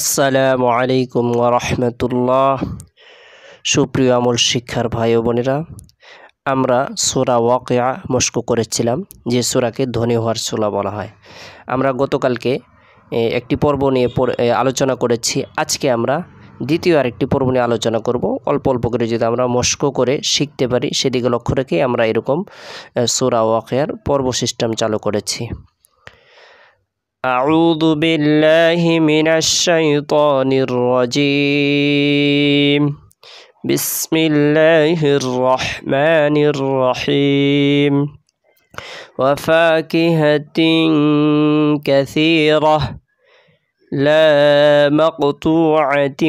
আসসালামু আলাইকুম রাহমাতুল্লাহ সুপ্রিয় আমল শিক্ষার ভাই ও বোনেরা আমরা সুরা ওয়াকিয়া মস্কু করেছিলাম যে সুরাকে ধনী হওয়ার সুরা বলা হয় আমরা গতকালকে একটি পর্ব নিয়ে আলোচনা করেছি আজকে আমরা দ্বিতীয় আরেকটি পর্ব নিয়ে আলোচনা করব অল্প অল্প করে যদি আমরা মস্কো করে শিখতে পারি সেদিকে লক্ষ্য রেখে আমরা এরকম সুরা ওয়াকিয়ার পর্ব সিস্টেম চালু করেছি أعوذ بالله من الشيطان الرجيم بسم الله الرحمن الرحيم وفاكهة كثيرة لا مقطوعة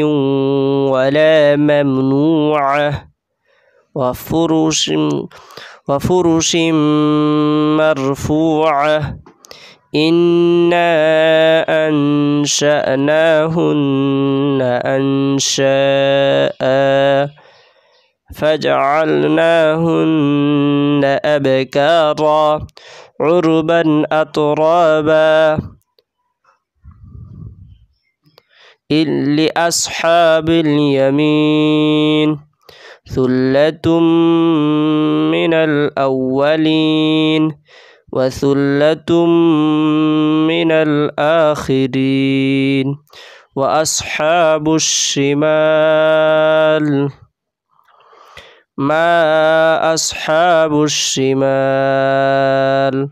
ولا ممنوعة وفرش وفرش مرفوعة إنا أنشأناهن أنشاء فجعلناهن أبكارا عربا أترابا لأصحاب اليمين ثلة من الأولين وثلة من الآخرين وأصحاب الشمال ما أصحاب الشمال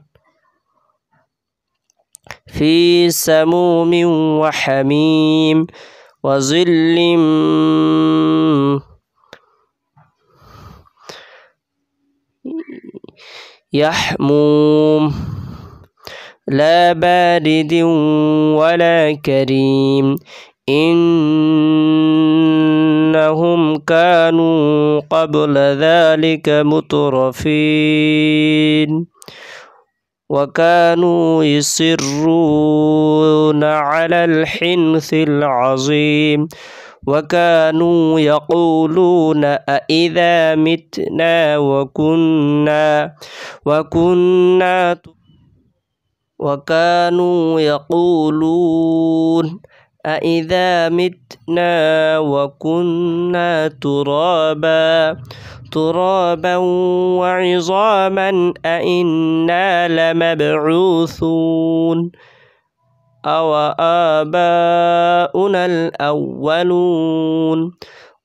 في سموم وحميم وظل يحموم لا بارد ولا كريم إنهم كانوا قبل ذلك مترفين وكانوا يصرون على الحنث العظيم وكانوا يقولون أئذا متنا وكنا وكنا وكانوا يقولون أئذا متنا وكنا ترابا ترابا وعظاما أئنا لمبعوثون أوآباؤنا الأولون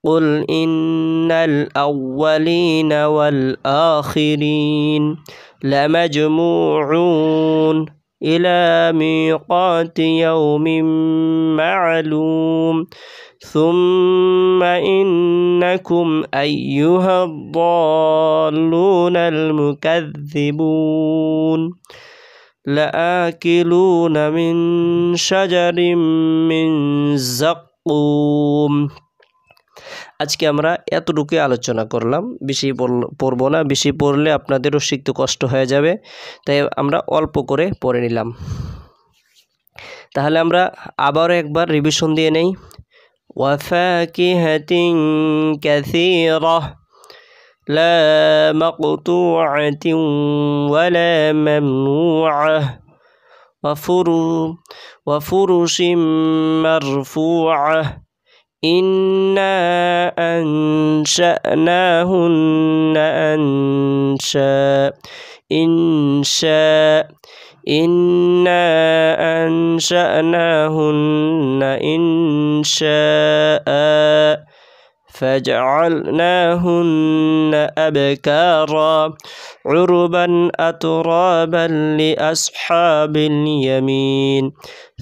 قل إن الأولين والآخرين لمجموعون إلى ميقات يوم معلوم ثم إنكم أيها الضالون المكذبون لآكلون من شجر من زقوم আজকে আমরা এতটুকু আলোচনা করলাম বেশি পড়ব না বেশি পড়লে আপনাদেরও শিখতে কষ্ট হয়ে যাবে তাই আমরা অল্প করে পড়ে নিলাম তাহলে আমরা আবারও একবার রিভিশন দিয়ে নেই ওয়াফা কি ক্যাথি ক্যাথিরহ لا مقطوعة ولا ممنوعة وفرش مرفوعة إنا أنشأناهن أنشاء إنشاء إنا أنشأناهن إنشاء فجعلناهن أبكارا عربا أترابا لأصحاب اليمين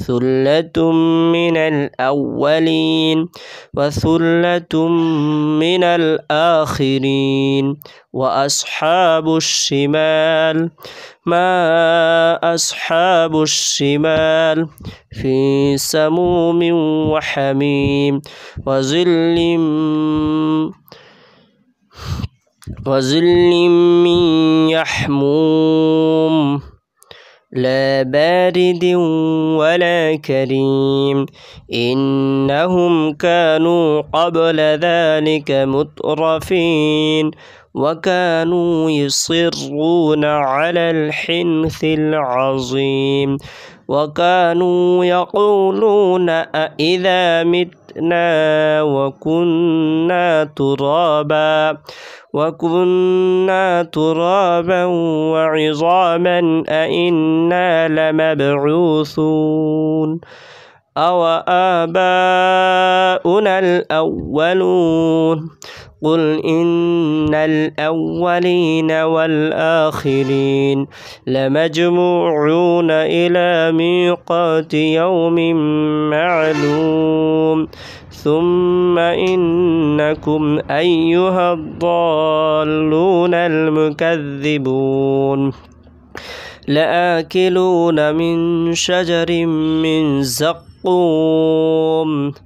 ثلة من الأولين وثلة من الآخرين وأصحاب الشمال ما أصحاب الشمال في سموم وحميم وظل وظل من يحموم لا بارد ولا كريم إنهم كانوا قبل ذلك مترفين وكانوا يصرون على الحنث العظيم وكانوا يقولون أئذا متنا وكنا ترابا وكنا ترابا وعظاما أئنا لمبعوثون أوآباؤنا الأولون قل إن الأولين والآخرين لمجموعون إلى ميقات يوم معلوم ثم إنكم أيها الضالون المكذبون لآكلون من شجر من زق يشقون